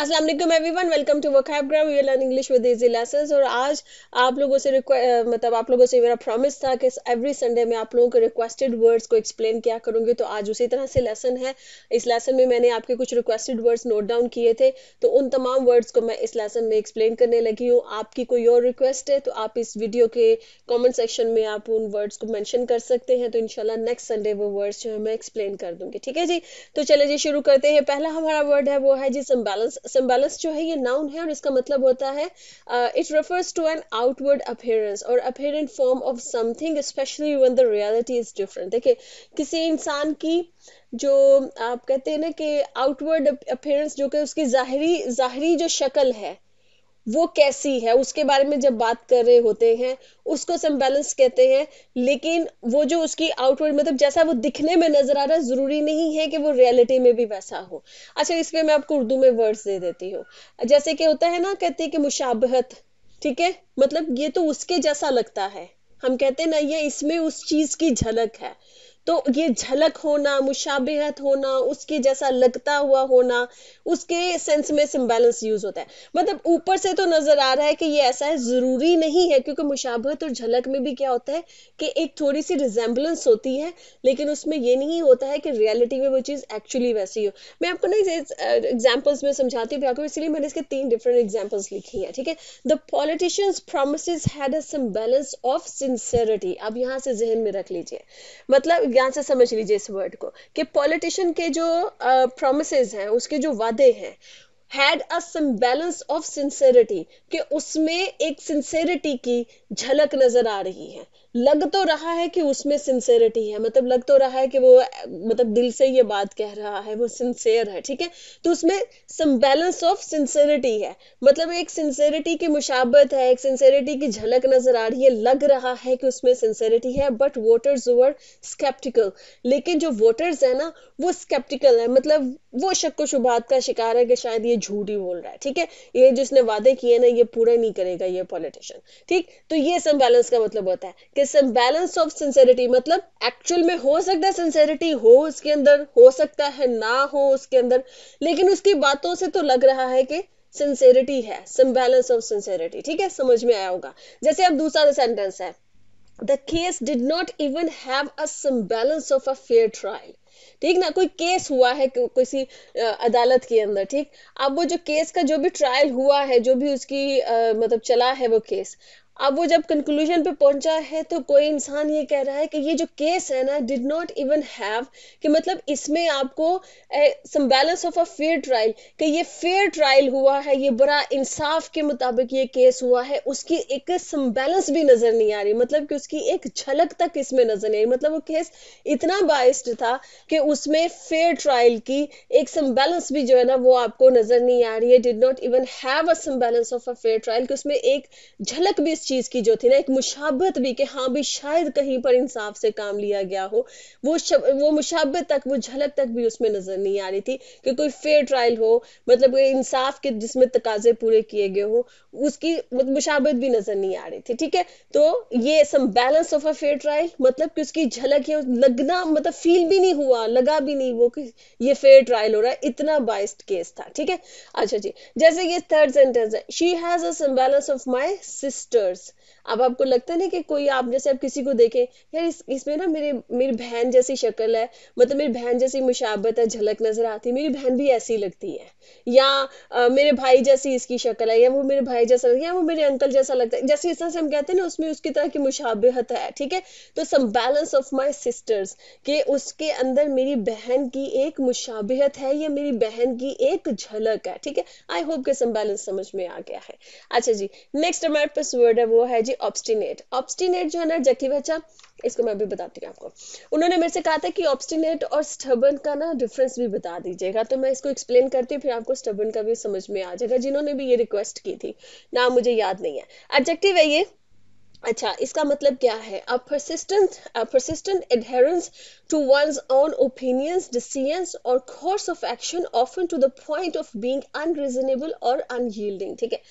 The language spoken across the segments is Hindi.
अस्सलाम वालेकुम everyone welcome to Vocabgram we learn English with easy lessons और आज आप लोगों से मतलब आप लोगों से मेरा प्रॉमिस था कि एवरी संडे मैं आप लोगों के रिक्वेस्टेड वर्ड्स को एक्सप्लेन किया करूंगी तो आज उसी तरह से लेसन है इस लेसन में मैंने आपके कुछ रिक्वेस्टेड वर्ड्स नोट डाउन किए थे तो उन तमाम वर्ड्स को मैं इस लेसन में एक्सप्लेन करने लगी हूँ आपकी कोई और रिक्वेस्ट है तो आप इस वीडियो के कॉमेंट सेक्शन में आप उन वर्ड्स को मैंशन कर सकते हैं तो इनशाला नेक्स्ट संडे वो वर्ड्स जो है मैं एक्सप्लेन कर दूंगी ठीक है जी तो चले जी शुरू करते हैं पहला हमारा वर्ड है वो है जी सम्बैलेंस सिम्बेलिस जो है ये नाउन है और इसका मतलब होता है it refers to an outward appearance और apparent form of something especially when the reality is different देखिए किसी इंसान की जो आप कहते हैं ना कि आउटवर्ड अपेयरेंस जो कि उसकी जाहरी जाहरी जो शक्ल है वो कैसी है उसके बारे में जब बात कर रहे होते हैं उसको सम्बैलेंस कहते हैं लेकिन वो जो उसकी आउटवर्ड मतलब जैसा वो दिखने में नजर आ रहा है जरूरी नहीं है कि वो रियलिटी में भी वैसा हो अच्छा इस मैं आपको उर्दू में वर्ड्स दे देती हूँ जैसे कि होता है ना कहते हैं कि मुशाबहत ठीक है मतलब ये तो उसके जैसा लगता है हम कहते हैं ना ये इसमें उस चीज की झलक है तो ये झलक होना मुशाबहत होना उसके जैसा लगता हुआ होना उसके सेंस में सिम्बेलेंस यूज होता है मतलब ऊपर से तो नजर आ रहा है कि ये ऐसा है जरूरी नहीं है क्योंकि मुशाबहत और झलक में भी क्या होता है कि एक थोड़ी सी रिजेंबलेंस होती है लेकिन उसमें ये नहीं होता है कि रियलिटी में वो चीज़ एक्चुअली वैसी हो मैं आपको ना एग्जाम्पल्स में समझाती हूँ इसलिए मैंने इसके तीन डिफरेंट एग्जाम्पल्स लिखी है ठीक है the politician's promise had a semblance of sincerity अब यहाँ से जहन में रख लीजिए मतलब ध्यान से समझ लीजिए इस वर्ड को कि पॉलिटिशियन के जो uh, हैं उसके जो वादे हैं had a semblance of sincerity कि उसमें एक सिंसेरिटी की झलक नजर आ रही है लग तो रहा है कि उसमें सिंसेरिटी है मतलब लग तो रहा है कि वो मतलब दिल से ये बात कह रहा है वो सिंसेयर है ठीक है तो उसमें सम बैलेंस ऑफ सिंसेरिटी है मतलब एक सिंसेरिटी की मुशाबत है एक सिंसेरिटी की झलक नजर आ रही है लग रहा है कि उसमें सिंसेरिटी है बट वोटर्स वर स्केप्टिकल लेकिन जो वोटर्स है ना वो स्केप्टिकल है मतलब वो शक्को शुबात का शिकार है कि शायद ये झूठ ही बोल रहा है ठीक है ये जिसने वादे किए ना ये पूरा नहीं करेगा ये पॉलिटिशियन ठीक तो ये सम बैलेंस का मतलब होता है कि it's a balance of sincerity मतलब एक्चुअल में हो सकता है सिंसेरिटी हो उसके अंदर हो सकता है ना हो उसके अंदर लेकिन उसकी बातों से तो लग रहा है कि सिंसेरिटी है सम बैलेंस ऑफ सिंसेरिटी ठीक है समझ में आया होगा जैसे अब दूसरा सेंटेंस है the case did not even have a semblance of a fair trial ठीक ना कोई केस हुआ है किसी अदालत के अंदर ठीक अब वो जो केस का जो भी ट्रायल हुआ है जो भी उसकी आ, मतलब चला है वो केस अब वो जब कंक्लूजन पे पहुंचा है तो कोई इंसान ये कह रहा है कि ये जो केस है ना डिड नॉट इवन हैव कि मतलब इसमें आपको semblance of a fair trial कि ये फेयर ट्रायल हुआ है ये बड़ा इंसाफ के मुताबिक ये केस हुआ है उसकी एक बैलेंस भी नजर नहीं आ रही मतलब कि उसकी एक झलक तक इसमें नजर नहीं आ रही मतलब वो केस इतना बाइस्ड था कि उसमें फेयर ट्रायल की एक बैलेंस भी जो है ना वो आपको नजर नहीं आ रही है did not even have a balance of a fair trial कि उसमें एक झलक भी इस चीज़ की जो थी ना एक मुशाबत भी कि हाँ भी शायद कहीं पर इंसाफ से काम लिया गया हो वो शब, वो मुशाबत तक वो झलक तक भी उसमें नज़र नहीं आ रही थी कि कोई फेयर ट्रायल हो मतलब इंसाफ के जिसमें तकाजे पूरे किए गए हो उसकी मुशाबत भी नज़र नहीं आ रही थी ठीक है तो ये semblance of a fair trial मतलब कि उसकी झलक है लगना मतलब फील भी नहीं हुआ लगा भी नहीं वो कि ये फेयर ट्रायल हो रहा है इतना बाइस्ड केस था ठीक है अच्छा जी जैसे ये थर्ड सेंटेंस है she has a balance of my sister's years अब आपको लगता है ना कि कोई आप जैसे आप किसी को देखें यार इस इसमें ना मेरे मेरी बहन जैसी शक्ल है मतलब मेरी बहन जैसी मुशाबत है झलक नजर आती है मेरी बहन भी ऐसी लगती है या आ, मेरे भाई जैसी इसकी शक्ल है या वो मेरे भाई जैसा लगता है या वो मेरे अंकल जैसा लगता है जैसे इस तरह से हम कहते हैं ना उसमें उसकी तरह की मुशाबहत है ठीक है तो semblance of my sister's के उसके अंदर मेरी बहन की एक मुशाबहत है या मेरी बहन की एक झलक है ठीक है आई होप के सम बैलेंस समझ में आ गया है अच्छा जी नेक्स्ट हमारे पास वर्ड है वो है जी ऑब्स्टिनेट ऑब्स्टिनेट जो है ना जकी बच्चा इसको मैं भी बताती हूँ आपको उन्होंने मेरे से कहा था कि ऑब्स्टिनेट और स्टबन का ना डिफरेंस भी बता दीजिएगा तो मैं इसको एक्सप्लेन करती हूँ फिर आपको स्टबन का भी समझ में आ जाएगा जिन्होंने भी ये रिक्वेस्ट की थी ना मुझे याद नहीं है एडजेक्टिव है ये अच्छा इसका मतलब क्या है a persistent a persistent adherence to one's own opinions decisions और course of action often to the point of being unreasonable और अनयील्डिंग ठीक है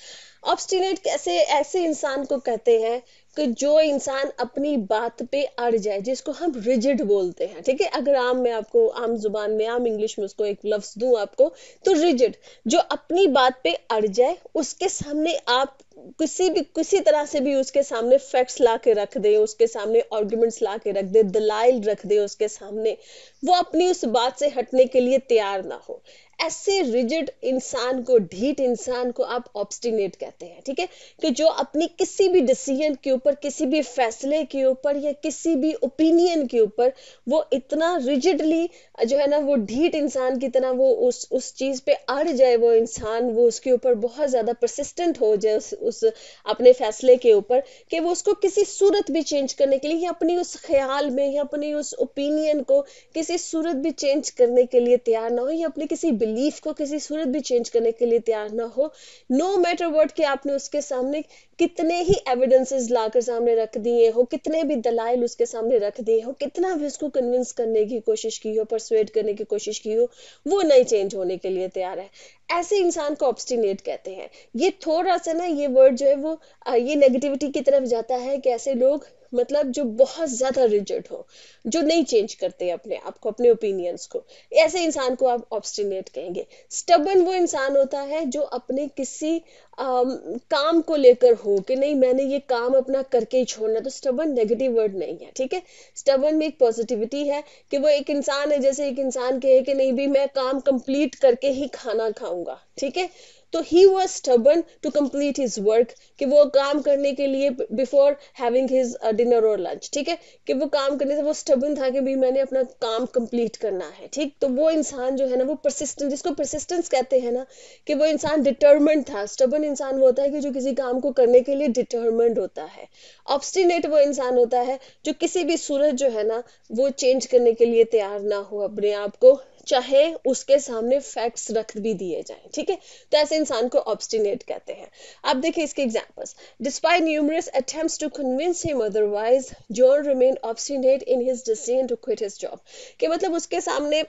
ऑब्स्टिनेट कैसे ऐसे इंसान को कहते हैं कि जो इंसान अपनी बात पे अड़ जाए जिसको हम रिजिड बोलते हैं ठीक है अगर आम में आपको आम जुबान में आम इंग्लिश में उसको एक लफ्ज दूं आपको तो रिजिड जो अपनी बात पे अड़ जाए उसके सामने आप किसी भी किसी तरह से भी उसके सामने फैक्ट्स ला के रख दे उसके सामने आर्ग्यूमेंट्स ला के रख दे दलाइल रख दे उसके सामने वो अपनी उस बात से हटने के लिए तैयार ना हो ऐसे रिजिड इंसान को ढीठ इंसान को आप ऑब्स्टिनेट कहते हैं ठीक है कि जो अपनी किसी भी डिसीजन के ऊपर किसी भी फैसले के ऊपर या किसी भी ओपिनियन के ऊपर वो इतना रिजिडली जो है ना वो ढीठ इंसान की तरह वो उस उस चीज़ पे अड़ जाए वो इंसान वो उसके ऊपर बहुत ज़्यादा परसिस्टेंट हो जाए उस, उस अपने फैसले के ऊपर कि वो उसको किसी सूरत भी चेंज करने के लिए या अपनी उस ख्याल में या अपनी उस ओपिनियन को किसी सूरत भी चेंज करने के लिए तैयार ना हो या अपनी किसी बिलीफ को किसी सूरत भी चेंज करने के लिए तैयार ना हो नो मैटर वर्ड के आपने उसके सामने कितने ही एविडेंसेस लाकर सामने रख दिए हो कितने भी दलाइल उसके सामने रख दिए हो कितना भी उसको कन्विंस करने की कोशिश की हो परसुएट करने की कोशिश की हो वो नहीं चेंज होने के लिए तैयार है ऐसे इंसान को ऑब्स्टिनेट कहते हैं ये थोड़ा सा ना ये वर्ड जो है वो ये नेगेटिविटी की तरफ जाता है कि ऐसे लोग मतलब जो बहुत ज़्यादा रिजिड हो जो नहीं चेंज करते अपने आप को अपने ओपिनियंस को ऐसे इंसान को आप ऑब्स्टिनेट कहेंगे स्टबन वो इंसान होता है जो अपने किसी Um, काम को लेकर हो कि नहीं मैंने ये काम अपना करके ही छोड़ना तो स्टबन नेगेटिव वर्ड नहीं है ठीक है स्टबन में एक पॉजिटिविटी है कि वो एक इंसान है जैसे एक इंसान कहे कि नहीं भी मैं काम कंप्लीट करके ही खाना खाऊंगा ठीक है तो he was stubborn to complete his work कि वो काम करने के लिए बिफोर हैविंग हिज डिनर और लंच ठीक है कि वो काम करने से वो स्टबन था कि भाई मैंने अपना काम कंप्लीट करना है ठीक तो वो इंसान जो है ना वो परसिस्टेंट जिसको परसिस्टेंस कहते हैं ना कि वो इंसान डिटर्मेंट था स्टबन इंसान वो होता है कि जो किसी काम को करने के लिए डिटर्मेंट होता है ऑब्स्टिनेट वो इंसान होता है जो किसी भी सूरज जो है ना वो चेंज करने के लिए तैयार ना हो अपने आप को चाहे उसके सामने फैक्ट्स रख भी दिए जाए ठीक है तो ऐसे इंसान को ऑब्स्टिनेट कहते हैं अब देखिए इसके examples despite numerous attempt to convince him otherwise John remain obstinate in his decision to quit his job के मतलब उसके सामने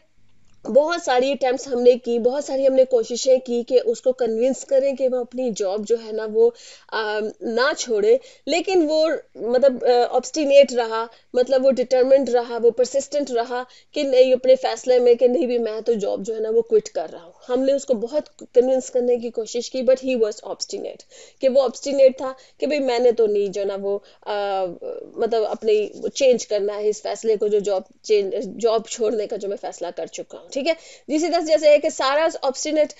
बहुत सारी अटैम्प्ट हमने की बहुत सारी हमने कोशिशें की कि उसको कन्विंस करें कि वो अपनी जॉब जो है ना वो आ, ना छोड़े लेकिन वो मतलब ऑब्स्टिनेट रहा मतलब वो डिटर्मेंट रहा वो परसिस्टेंट रहा कि नहीं अपने फैसले में कि नहीं भी मैं तो जॉब जो है ना वो क्विट कर रहा हूँ हमने उसको बहुत कन्विंस करने की कोशिश की बट ही वॉज ऑब्सटिनेट कि वो ऑब्सटिनेट था कि भाई मैंने तो नहीं जो ना वो आ, मतलब अपने चेंज करना है इस फैसले को जो जॉब चेंज जॉब छोड़ने का जो मैं फैसला कर चुका हूँ ठीक है जिसी तरह जैसे है कि Sarah obstinate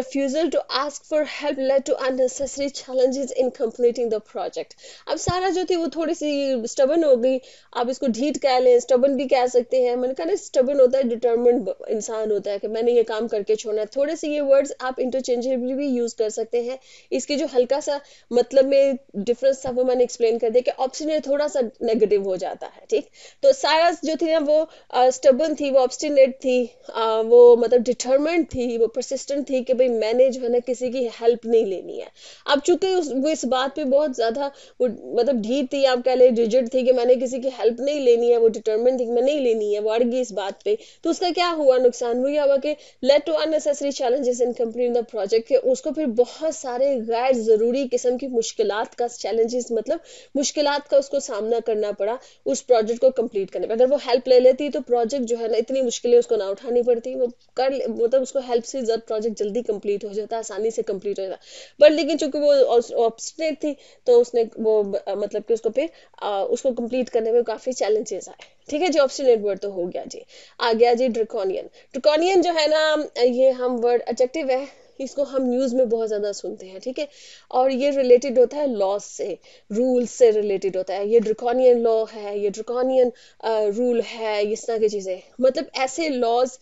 refusal to ask for help led to unnecessary challenges in completing the project अब सारा जो थी वो थोड़ी सी स्टबन हो गई आप इसको ढीठ कह लें स्टबन भी कह सकते हैं मैंने कहा ना स्टबन होता है डिटर्मेंट इंसान होता है कि मैंने ये काम करके छोड़ना है थोड़े से ये वर्ड्स आप इंटरचेंजेबली भी यूज कर सकते हैं इसके जो हल्का सा मतलब में डिफरेंस था वो मैंने एक्सप्लेन कर दिया कि ऑप्शनेट थोड़ा सा नेगेटिव हो जाता है ठीक तो सारा जो थी ना वो स्टबन uh, थी वो ऑब्स्टिनेट थी uh, वो मतलब डिटर्मेंट थी वो परसिस्टेंट थी कि भाई मैंने जो है ना किसी की हेल्प नहीं लेनी है अब चूंकि वो इस बात पर बहुत ज्यादा मतलब ढीठ थी आप कह लें रिजिड थी कि मैंने किसी की हेल्प हेल्प नहीं लेनी है वो डिटर्मेंट थी मैं नहीं लेनी है वो अड़ गई इस बात पे तो उसका क्या हुआ नुकसान वो ये हुआ कि led to unnecessary challenges in complete the project के उसको फिर बहुत सारे गैर ज़रूरी किस्म की मुश्किल का चैलेंजेस मतलब मुश्किल का उसको सामना करना पड़ा उस प्रोजेक्ट को कम्प्लीट करने पर अगर वो हेल्प ले लेती तो प्रोजेक्ट जो है ना इतनी मुश्किलें उसको ना उठानी पड़ती वो कर मतलब उसको हेल्प से जब प्रोजेक्ट जल्दी कंप्लीट हो जाता आसानी से कंप्लीट हो जाता बट लेकिन चूंकि वो ऑब्स्टिनेट थी तो उसने वो मतलब कि उसको फिर उसको कंप्लीट करने में काफ़ी चैलेंजेस आए ठीक है जी ऑप्शन वर्ड तो हो गया जी आ गया जी ड्रिकोनियन ड्रिकोनियन जो है ना ये हम वर्ड एडजेक्टिव है इसको हम न्यूज़ में बहुत ज़्यादा सुनते हैं ठीक है और ये रिलेटेड होता है लॉस से रूल से रिलेटेड होता है ये ड्रिकॉनियन लॉ है ये ड्रिकॉनियन रूल है इस तरह की चीज़ें मतलब ऐसे लॉज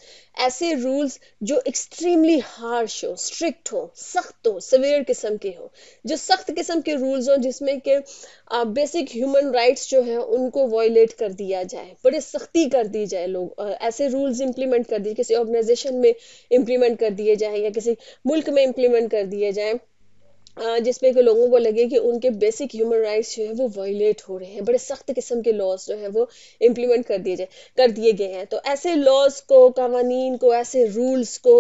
ऐसे रूल्स जो एक्सट्रीमली हार्श हो स्ट्रिक्ट हो सख्त हो सवेर किस्म के हो जो सख्त किस्म के रूल्स हों जिसमें के बेसिक ह्यूमन राइट्स जो है उनको वॉयलेट कर दिया जाए बड़े सख्ती कर दी जाए लोग ऐसे रूल्स इम्प्लीमेंट कर दिए किसी ऑर्गेनाइजेशन में इम्प्लीमेंट कर दिए जाए या किसी मुल्क में इम्प्लीमेंट कर दिए जाएं जिसपे कि लोगों को लगे कि उनके बेसिक ह्यूमन राइट्स जो है वो वायलेट हो रहे हैं बड़े सख्त किस्म के लॉज जो है वो इम्प्लीमेंट कर दिए जाए कर दिए गए हैं तो ऐसे लॉज को कवानीन को ऐसे रूल्स को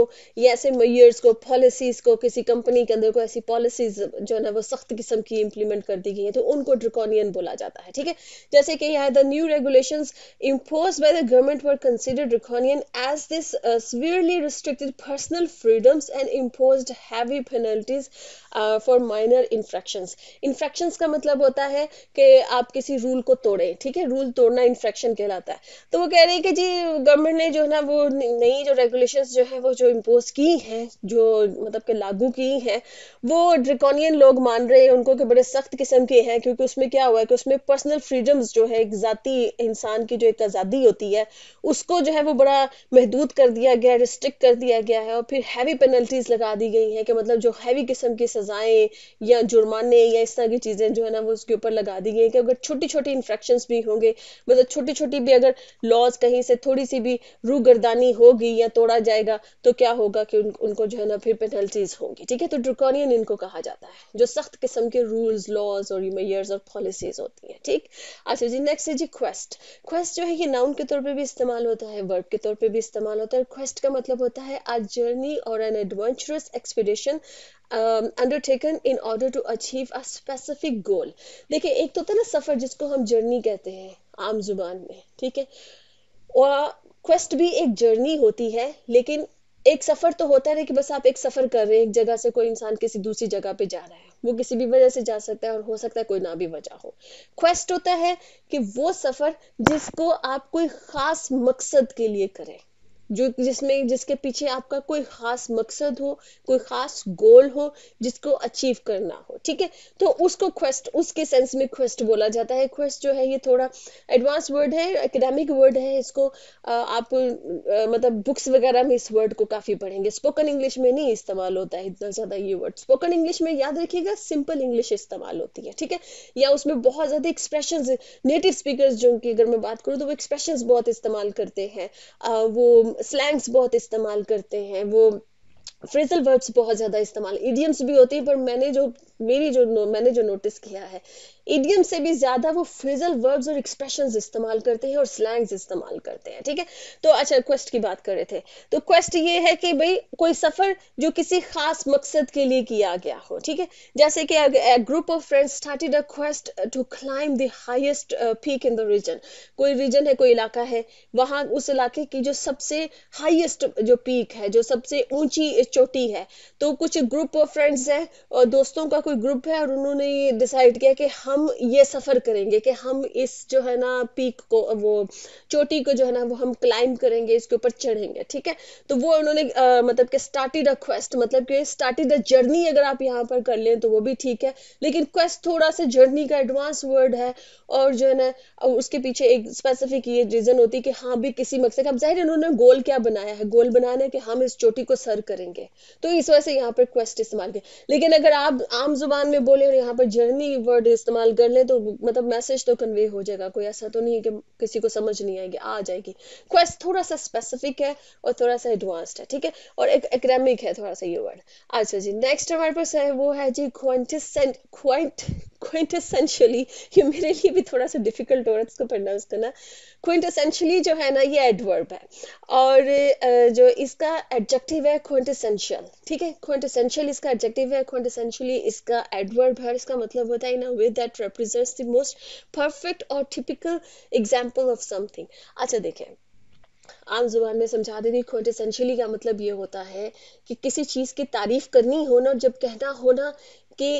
या ऐसे मैयर्स को पॉलिसीज़ को किसी कंपनी के अंदर को ऐसी पॉलिसीज जो है ना वो सख्त किस्म की इम्प्लीमेंट कर दी गई हैं तो उनको ड्रिकोनियन बोला जाता है ठीक है जैसे कि यहाँ the new regulation impose by the government were considered draconian as this severely restricted personal freedoms and impose heavy penalties for minor infractions infractions का मतलब होता है कि आप किसी रूल को तोड़े ठीक है रूल तोड़ना इन्फ्रैक्शन कहलाता है तो वो कह रही है कि जी गवर्नमेंट ने जो है ना वो नई जो रेगुलेशंस जो है वो जो इम्पोज की हैं जो मतलब के लागू की हैं वो ड्रिकोनियन लोग मान रहे हैं उनको कि बड़े सख्त किस्म के हैं क्योंकि उसमें क्या हुआ है कि उसमें पर्सनल फ्रीडम्स जो है एक ज़ाती इंसान की जो एक आज़ादी होती है उसको जो है वो बड़ा महदूद कर दिया गया रिस्ट्रिक्ट कर दिया गया है और फिर हैवी पेनल्टीज लगा दी गई हैं कि मतलब जो हैवी किस्म की सज़ाएं सजाएं या जुर्माने या इस तरह की चीज़ें जो है ना वो उसके ऊपर लगा दी गई कि अगर छोटी छोटी इन्फ्रैक्शन भी होंगे मतलब छोटी छोटी भी अगर लॉज कहीं से थोड़ी सी भी रूगर्दानी होगी या तोड़ा जाएगा तो क्या होगा कि उन, उनको जो है ना फिर पेनल्टीज होंगी ठीक है तो ड्रिकॉनियन इनको कहा जाता है जो सख्त किस्म के रूल्स लॉज और मेयर्स और पॉलिसीज होती हैं ठीक अच्छा जी नेक्स्ट है जी क्वेस्ट क्वेस्ट जो है ये नाउन के तौर पर भी इस्तेमाल होता है वर्ब के तौर पर भी इस्तेमाल होता है क्वेस्ट का मतलब होता है अ जर्नी और an adventurous expedition um, undertaken in order to achieve a specific goal देखिए एक तो होता है ना सफ़र जिसको हम जर्नी कहते हैं आम जुबान में ठीक है और क्वेस्ट भी एक जर्नी होती है लेकिन एक सफ़र तो होता है कि बस आप एक सफ़र कर रहे हैं एक जगह से कोई इंसान किसी दूसरी जगह पे जा रहा है वो किसी भी वजह से जा सकता है और हो सकता है कोई ना भी वजह हो क्वेस्ट होता है कि वो सफ़र जिसको आप कोई ख़ास मकसद के लिए करें जो जिसमें जिसके पीछे आपका कोई खास मकसद हो कोई खास गोल हो जिसको अचीव करना हो ठीक है तो उसको क्वेस्ट उसके सेंस में क्वेस्ट बोला जाता है क्वेस्ट जो है ये थोड़ा एडवांस वर्ड है एकेडमिक वर्ड है इसको आप मतलब बुक्स वगैरह में इस वर्ड को काफी पढ़ेंगे स्पोकन इंग्लिश में नहीं इस्तेमाल होता है इतना ज्यादा ये वर्ड स्पोकन इंग्लिश में याद रखिएगा सिंपल इंग्लिश इस्तेमाल होती है ठीक है या उसमें बहुत ज्यादा एक्सप्रेशन नेटिव स्पीकर जो की अगर मैं बात करूँ तो वो एक्सप्रेशन बहुत इस्तेमाल करते हैं वो स्लैंग्स बहुत इस्तेमाल करते हैं वो फ्रेजल वर्ड्स बहुत ज़्यादा इस्तेमाल इडियम्स भी होते हैं पर मैंने जो मेरी जो मैंने जो नोटिस किया है इडियम से भी ज्यादा वो फ्रिजल वर्ब्स और एक्सप्रेशन इस्तेमाल करते हैं और स्लैंग्स इस्तेमाल करते हैं ठीक है तो अच्छा क्वेस्ट की बात कर रहे थे तो क्वेस्ट ये है कि भाई कोई सफर जो किसी खास मकसद के लिए किया गया हो ठीक है जैसे कि group of friends started a quest to climb the highest peak in the region कोई रीजन है कोई इलाका है वहां उस इलाके की जो सबसे हाइएस्ट जो पीक है जो सबसे ऊंची uh, चोटी है तो कुछ ग्रुप ऑफ फ्रेंड्स है और दोस्तों का कोई ग्रुप है और उन्होंने ये डिसाइड किया कि हाँ हम ये सफर करेंगे कि हम इस जो है ना पीक को वो चोटी को जो है ना वो हम क्लाइंब करेंगे इसके ऊपर चढ़ेंगे ठीक है तो वो उन्होंने मतलब कि स्टार्टेड अ क्वेस्ट मतलब कि स्टार्टेड अ जर्नी अगर आप यहाँ पर कर लें तो वो भी ठीक है लेकिन क्वेस्ट थोड़ा सा जर्नी का एडवांस वर्ड है और जो है ना उसके पीछे एक स्पेसिफिक ये रीजन होती है कि हाँ भी किसी मकसद अब जाहिर उन्होंने गोल क्या बनाया है गोल बनाना है कि हम इस चोटी को सर करेंगे तो इस वजह से यहाँ पर क्वेस्ट इस्तेमाल किया लेकिन अगर आप आम जुबान में बोले और यहाँ पर जर्नी वर्ड इस्तेमाल इस्तेमाल कर ले तो मतलब मैसेज तो कन्वे हो जाएगा कोई ऐसा तो नहीं है कि किसी को समझ नहीं आएगी आ जाएगी क्वेस्ट थोड़ा सा स्पेसिफिक है और थोड़ा सा एडवांस्ड है ठीक है और एक एकेडमिक है थोड़ा सा ये वर्ड अच्छा जी नेक्स्ट हमारे पास है वो है जी क्वेंटिसेंट क्वेंट क्विंटेसेंशियली ये मेरे लिए भी थोड़ा सा डिफिकल्ट हो रहा है इसको प्रोनाउंस करना क्विंटेसेंशियली जो है ना ये एडवर्ब है और जो इसका एडजेक्टिव है क्विंटेसेंशियल ठीक है क्विंटेसेंशियल इसका एडजेक्टिव है क्विंटेसेंशियली इसका एडवर्ब है इसका मतलब होता है ना with that represents the most perfect और टिपिकल एग्जाम्पल ऑफ समथिंग अच्छा देखें आम जुबान में समझा देती हूँ क्विंटेसेंशियली का मतलब ये होता है कि किसी चीज़ की तारीफ करनी होना जब कहना होना कि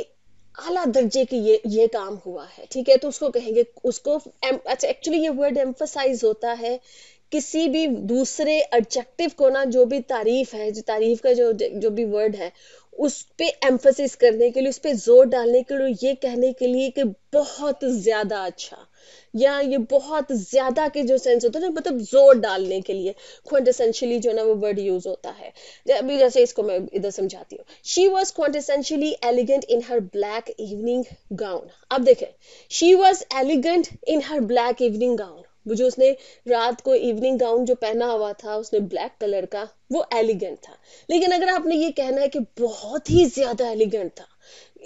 आला दर्जे की ये ये काम हुआ है ठीक है तो उसको कहेंगे उसको अच्छा एक्चुअली ये वर्ड एम्फोसाइज होता है किसी भी दूसरे एडजेक्टिव को ना जो भी तारीफ है जो तारीफ का जो जो भी वर्ड है उस पर एम्फोसिस करने के लिए उस पर जोर डालने के लिए ये कहने के लिए कि बहुत ज़्यादा अच्छा या ये बहुत ज़्यादा के जो सेंस होता है ना मतलब जोर डालने के लिए क्वांटिसेंशली जो ना वो वर्ड यूज होता है अभी जैसे इसको मैं इधर समझाती हूँ she was quintessentially elegant in her black evening gown अब देखें she was elegant in her black evening gown वो जो उसने रात को इवनिंग गाउन जो पहना हुआ था उसने ब्लैक कलर का वो एलिगेंट था लेकिन अगर आपने ये कहना है कि बहुत ही ज्यादा एलिगेंट था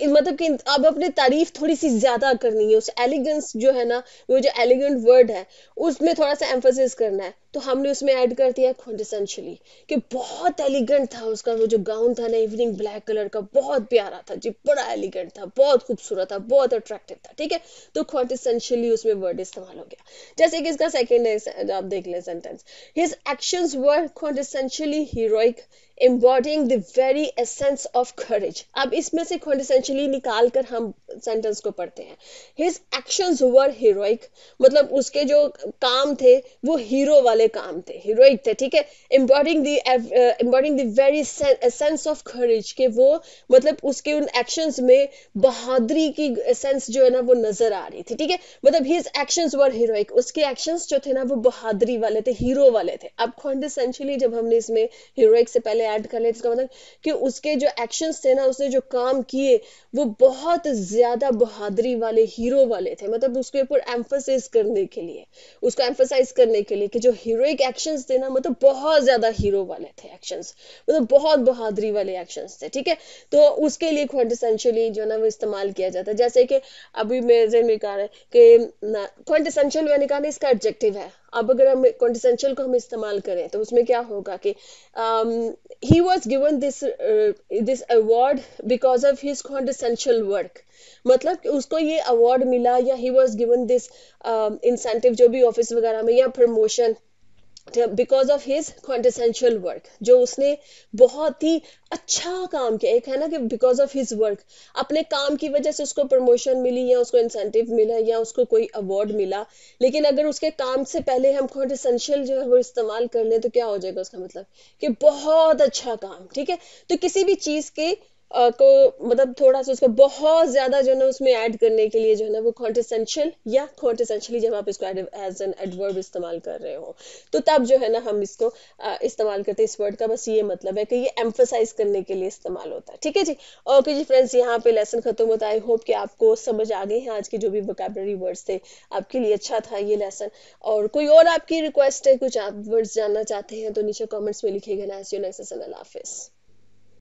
मतलब कि अब अपने तारीफ थोड़ी सी ज्यादा करनी है उस एलिगेंस जो है ना वो जो एलिगेंट वर्ड है उसमें थोड़ा सा एम्फोसिस करना है तो हमने उसमें ऐड कर दिया क्विंटेसेंशली कि बहुत एलिगेंट था उसका वो जो गाउन था ना इवनिंग ब्लैक कलर का बहुत प्यारा था जी बड़ा एलिगेंट था बहुत खूबसूरत था बहुत अट्रैक्टिव था ठीक है तो क्विंटेसेंशली उसमें वर्ड इस्तेमाल हो गया जैसे कि इसका सेकेंड आप देख ले sentence his action were quintessentially heroic embodying the very essence of courage अब इसमें से क्विंटेसेंशली निकाल कर हम सेंटेंस को पढ़ते हैं हिज एक्शंस वर हीरोइक मतलब उसके जो काम थे वो हीरो वाले वाले काम थे हीरोइक थे ठीक है embodying the embodying the very sense of courage के वो मतलब उसके उन एक्शंस में बहादुरी की सेंस जो है ना वो नजर आ रही थी ठीक है मतलब हिज एक्शंस वर हीरोइक उसके एक्शंस जो थे ना वो बहादुरी वाले थे हीरो वाले थे अब कॉन्डिसेंशली जब हमने इसमें हीरोइक से पहले ऐड कर लिया इसका मतलब कि उसके जो एक्शंस थे ना उसने जो काम किए वो बहुत ज्यादा बहादुरी वाले हीरो वाले थे मतलब उसके ऊपर एम्फोसाइज करने के लिए उसको एम्फोसाइज करने के लिए कि जो हीरोइक एक्शंस थे ना मतलब बहुत ज्यादा हीरो वाले थे एक्शंस मतलब बहुत बहादुरी वाले एक्शंस थे ठीक है तो उसके लिए क्वांटिसेंशियली जो ना वो इस्तेमाल किया जाता है जैसे कि अभी मेरे में कहा है कि क्वांटिसेंशियल मैंने कहा ना इसका एडजेक्टिव है अब अगर हम क्वांटिसेंशियल को हम इस्तेमाल करें तो उसमें क्या होगा कि he was given this this award because of his quintessential work मतलब उसको ये अवार्ड मिला या he was given this incentive जो भी ऑफिस वगैरह में या promotion because of his quintessential work जो उसने बहुत ही अच्छा काम किया एक है ना कि बिकॉज ऑफ हिज वर्क अपने काम की वजह से उसको प्रमोशन मिली या उसको इंसेंटिव मिला या उसको कोई अवार्ड मिला लेकिन अगर उसके काम से पहले हम कॉन्टेसेंशियल जो है वो इस्तेमाल कर लें तो क्या हो जाएगा उसका मतलब कि बहुत अच्छा काम ठीक है तो किसी भी चीज़ के को मतलब थोड़ा सा उसका बहुत ज़्यादा जो है ना उसमें ऐड करने के लिए जो है ना वो कॉन्टेसेंशियल या कॉन्टेसेंशियली जब आप इसको एज एन एडवर्ब इस्तेमाल कर रहे हो तो तब जो है ना हम इसको इस्तेमाल करते हैं इस वर्ड का बस ये मतलब है कि ये एम्फोसाइज करने के लिए इस्तेमाल होता है ठीक है जी ओके जी फ्रेंड्स यहाँ पे लेसन खत्म होता है आई होप कि आपको समझ आ गए हैं आज के जो भी वोकेबलरी वर्ड्स थे आपके लिए अच्छा था ये लेसन और कोई और आपकी रिक्वेस्ट है कुछ आप वर्ड्स जानना चाहते हैं तो नीचे कॉमेंट्स में लिखिएगा ना यू हाफिज़